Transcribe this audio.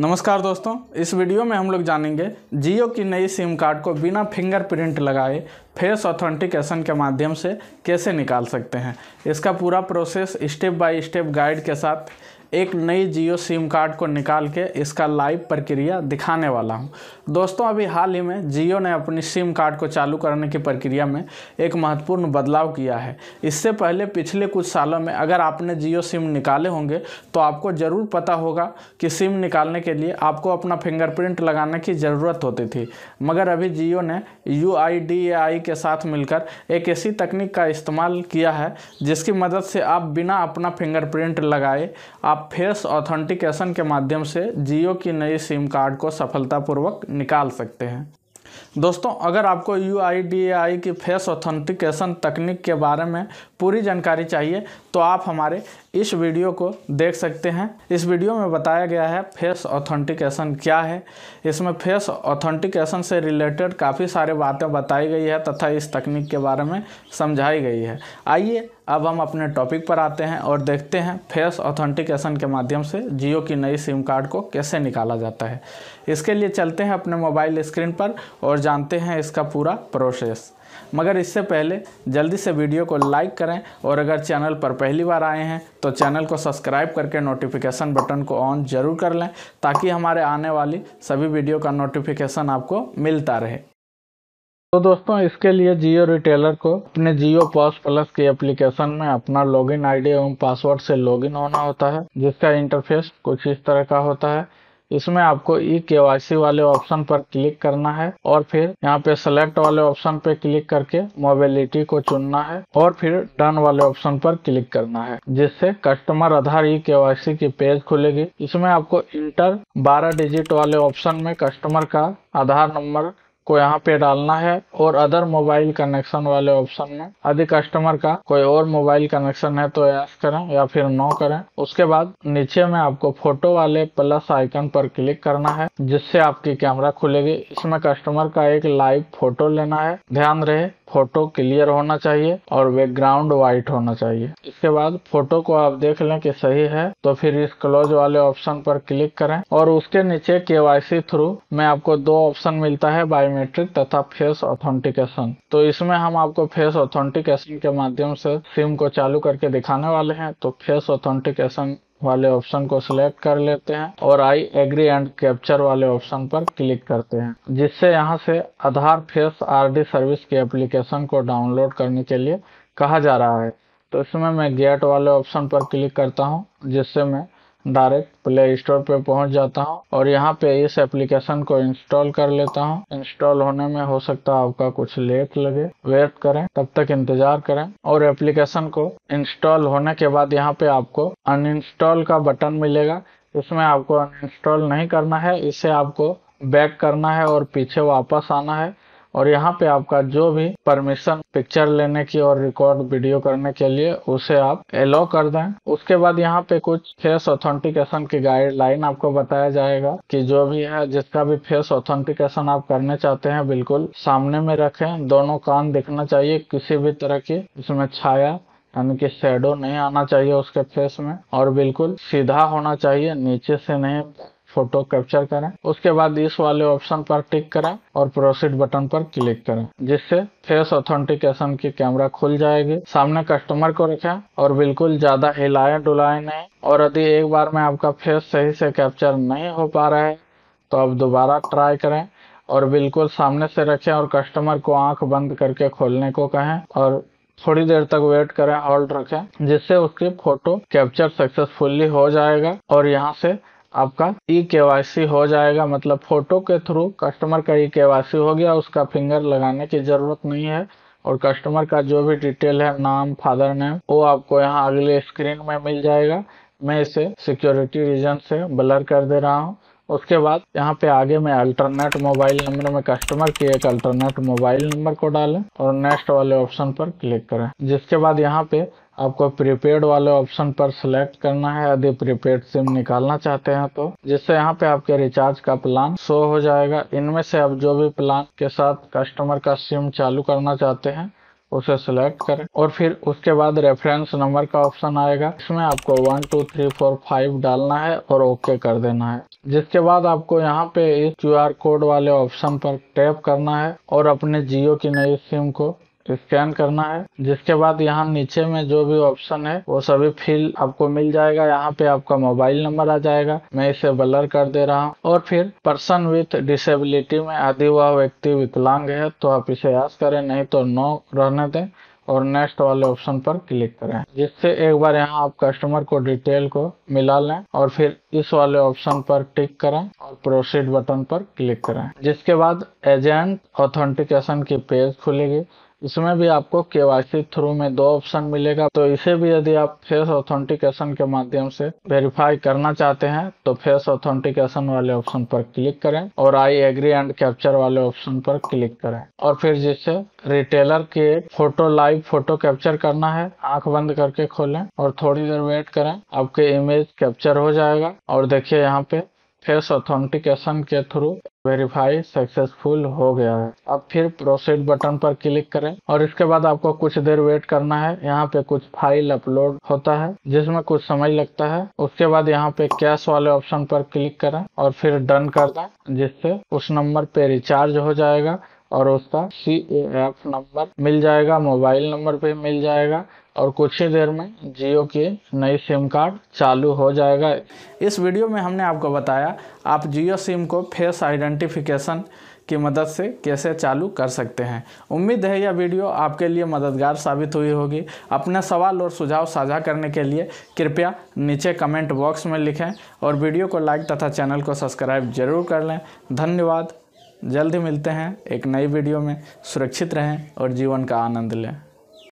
नमस्कार दोस्तों इस वीडियो में हम लोग जानेंगे जियो की नई सिम कार्ड को बिना फिंगरप्रिंट लगाए फेस ऑथेंटिकेशन के माध्यम से कैसे निकाल सकते हैं इसका पूरा process step by step guide के साथ एक नई जियो सिम कार्ड को निकाल के इसका लाइव प्रक्रिया दिखाने वाला हूँ दोस्तों अभी हाल ही में जियो ने अपनी सिम कार्ड को चालू करने की प्रक्रिया में एक महत्वपूर्ण बदलाव किया है इससे पहले पिछले कुछ सालों में अगर आपने जियो सिम निकाले होंगे तो आपको ज़रूर पता होगा कि सिम निकालने के लिए आपको अपना फिंगरप्रिंट लगाने की ज़रूरत होती थी मगर अभी जियो ने यू के साथ मिलकर एक ऐसी तकनीक का इस्तेमाल किया है जिसकी मदद से आप बिना अपना फिंगरप्रिंट लगाए आप आप फेस ऑथेंटिकेशन के माध्यम से जियो की नई सिम कार्ड को सफलतापूर्वक निकाल सकते हैं दोस्तों अगर आपको यू की फेस ऑथेंटिकेशन तकनीक के बारे में पूरी जानकारी चाहिए तो आप हमारे इस वीडियो को देख सकते हैं इस वीडियो में बताया गया है फेस ऑथेंटिकेशन क्या है इसमें फेस ऑथेंटिकेशन से रिलेटेड काफ़ी सारे बातें बताई गई है तथा इस तकनीक के बारे में समझाई गई है आइए अब हम अपने टॉपिक पर आते हैं और देखते हैं फेस ऑथेंटिकेशन के माध्यम से जियो की नई सिम कार्ड को कैसे निकाला जाता है इसके लिए चलते हैं अपने मोबाइल स्क्रीन पर और जानते हैं इसका पूरा प्रोसेस मगर इससे पहले जल्दी से वीडियो को लाइक करें और अगर चैनल पर पहली बार आए हैं तो चैनल को सब्सक्राइब करके नोटिफिकेशन बटन को ऑन जरूर कर लें ताकि हमारे आने वाली सभी वीडियो का नोटिफिकेशन आपको मिलता रहे तो दोस्तों इसके लिए जियो रिटेलर को अपने जियो पॉस प्लस के एप्लीकेशन में अपना लॉगिन आईडी एवं पासवर्ड से लॉगिन होना होता है जिसका इंटरफेस कुछ इस तरह का होता है इसमें आपको ई के वाले ऑप्शन पर क्लिक करना है और फिर यहाँ पे सेलेक्ट वाले ऑप्शन पे क्लिक करके मोबिलिटी को चुनना है और फिर डन वाले ऑप्शन पर क्लिक करना है जिससे कस्टमर आधार ई के की पेज खुलेगी इसमें आपको इंटर बारह डिजिट वाले ऑप्शन में कस्टमर का आधार नंबर को यहाँ पे डालना है और अदर मोबाइल कनेक्शन वाले ऑप्शन में यदि कस्टमर का कोई और मोबाइल कनेक्शन है तो यस करें या फिर नो करें उसके बाद नीचे में आपको फोटो वाले प्लस आइकन पर क्लिक करना है जिससे आपकी कैमरा खुलेगी इसमें कस्टमर का एक लाइव फोटो लेना है ध्यान रहे फोटो क्लियर होना चाहिए और बैकग्राउंड वाइट होना चाहिए इसके बाद फोटो को आप देख लें कि सही है तो फिर इस क्लोज वाले ऑप्शन पर क्लिक करें और उसके नीचे केवाईसी थ्रू में आपको दो ऑप्शन मिलता है बायोमेट्रिक तथा फेस ऑथेंटिकेशन तो इसमें हम आपको फेस ऑथेंटिकेशन के माध्यम से सिम को चालू करके दिखाने वाले हैं तो फेस ऑथेंटिकेशन वाले ऑप्शन को सिलेक्ट कर लेते हैं और आई एग्री एंड कैप्चर वाले ऑप्शन पर क्लिक करते हैं जिससे यहाँ से आधार फेस आरडी सर्विस की एप्लीकेशन को डाउनलोड करने के लिए कहा जा रहा है तो इसमें मैं गेट वाले ऑप्शन पर क्लिक करता हूँ जिससे मैं डायरेक्ट प्ले स्टोर पे पहुंच जाता हूं और यहां पे इस एप्लीकेशन को इंस्टॉल कर लेता हूं इंस्टॉल होने में हो सकता है आपका कुछ लेट लगे वेट करें तब तक इंतजार करें और एप्लीकेशन को इंस्टॉल होने के बाद यहाँ पे आपको अनइंस्टॉल का बटन मिलेगा इसमें आपको अनइंस्टॉल नहीं करना है इसे आपको बैक करना है और पीछे वापस आना है और यहाँ पे आपका जो भी परमिशन पिक्चर लेने की और रिकॉर्ड वीडियो करने के लिए उसे आप एलो कर दें उसके बाद यहाँ पे कुछ फेस ऑथेंटिकेशन की गाइडलाइन आपको बताया जाएगा कि जो भी है जिसका भी फेस ऑथेंटिकेशन आप करने चाहते हैं बिल्कुल सामने में रखें दोनों कान दिखना चाहिए किसी भी तरह की इसमें छाया यानी कि शेडो नहीं आना चाहिए उसके फेस में और बिल्कुल सीधा होना चाहिए नीचे से नहीं फोटो कैप्चर करें उसके बाद इस वाले ऑप्शन पर टिक करें और प्रोसीड बटन पर क्लिक करें जिससे फेस ऑथेंटिकेशन की कैमरा खुल जाएगी सामने कस्टमर को रखें और बिल्कुल ज्यादा हिलाए डुलाए नहीं और यदि एक बार में आपका फेस सही से कैप्चर नहीं हो पा रहा है तो आप दोबारा ट्राई करें और बिल्कुल सामने से रखें और कस्टमर को आंख बंद करके खोलने को कहें और थोड़ी देर तक वेट करें होल्ड रखें जिससे उसकी फोटो कैप्चर सक्सेसफुली हो जाएगा और यहाँ से आपका ई के हो जाएगा मतलब फोटो के थ्रू कस्टमर का ई के हो गया उसका फिंगर लगाने की जरूरत नहीं है और कस्टमर का जो भी डिटेल है नाम फादर नेम वो आपको यहाँ अगले स्क्रीन में मिल जाएगा मैं इसे सिक्योरिटी रीजन से ब्लर कर दे रहा हूँ उसके बाद यहाँ पे आगे मैं अल्टरनेट मोबाइल नंबर में कस्टमर के एक अल्टरनेट मोबाइल नंबर को डालें और नेक्स्ट वाले ऑप्शन पर क्लिक करें जिसके बाद यहाँ पे आपको प्रीपेड वाले ऑप्शन पर सिलेक्ट करना है यदि प्रीपेड सिम निकालना चाहते हैं तो जिससे यहाँ पे आपके रिचार्ज का प्लान शो हो जाएगा इनमें से आप जो भी प्लान के साथ कस्टमर का सिम चालू करना चाहते हैं उसे सिलेक्ट करें और फिर उसके बाद रेफरेंस नंबर का ऑप्शन आएगा इसमें आपको one two three four five डालना है और ओके कर देना है जिसके बाद आपको यहाँ पे इस क्यू कोड वाले ऑप्शन पर टैप करना है और अपने जियो की नई सिम को स्कैन करना है जिसके बाद यहाँ नीचे में जो भी ऑप्शन है वो सभी फील आपको मिल जाएगा यहाँ पे आपका मोबाइल नंबर आ जाएगा मैं इसे बलर कर दे रहा हूँ और फिर पर्सन विथ डिसेबिलिटी में आदि वह व्यक्ति विकलांग है तो आप इसे याद करें नहीं तो नो रहने दें और नेक्स्ट वाले ऑप्शन पर क्लिक करें जिससे एक बार यहाँ आप कस्टमर को डिटेल को मिला लें और फिर इस वाले ऑप्शन पर टिक करें और प्रोसीड बटन पर क्लिक करें जिसके बाद एजेंट ऑथेंटिकेशन की पेज खुलेगी इसमें भी आपको के थ्रू में दो ऑप्शन मिलेगा तो इसे भी यदि आप फेस ऑथेंटिकेशन के माध्यम से वेरीफाई करना चाहते हैं तो फेस ऑथेंटिकेशन वाले ऑप्शन पर क्लिक करें और आई एग्री एंड कैप्चर वाले ऑप्शन पर क्लिक करें और फिर जिससे रिटेलर के फोटो लाइव फोटो कैप्चर करना है आंख बंद करके खोलें और थोड़ी देर वेट करें आपके इमेज कैप्चर हो जाएगा और देखिए यहाँ पे फेस ऑथेंटिकेशन के थ्रू वेरीफाई सक्सेसफुल हो गया है अब फिर प्रोसीड बटन पर क्लिक करें और इसके बाद आपको कुछ देर वेट करना है यहाँ पे कुछ फाइल अपलोड होता है जिसमें कुछ समय लगता है उसके बाद यहाँ पे कैश वाले ऑप्शन पर क्लिक करें और फिर डन कर दें जिससे उस नंबर पे रिचार्ज हो जाएगा और उसका सी नंबर मिल जाएगा मोबाइल नंबर पे मिल जाएगा और कुछ ही देर में जियो के नए सिम कार्ड चालू हो जाएगा इस वीडियो में हमने आपको बताया आप जियो सिम को फेस आइडेंटिफिकेशन की मदद से कैसे चालू कर सकते हैं उम्मीद है यह वीडियो आपके लिए मददगार साबित हुई होगी अपने सवाल और सुझाव साझा करने के लिए कृपया नीचे कमेंट बॉक्स में लिखें और वीडियो को लाइक तथा चैनल को सब्सक्राइब जरूर कर लें धन्यवाद जल्द ही मिलते हैं एक नई वीडियो में सुरक्षित रहें और जीवन का आनंद लें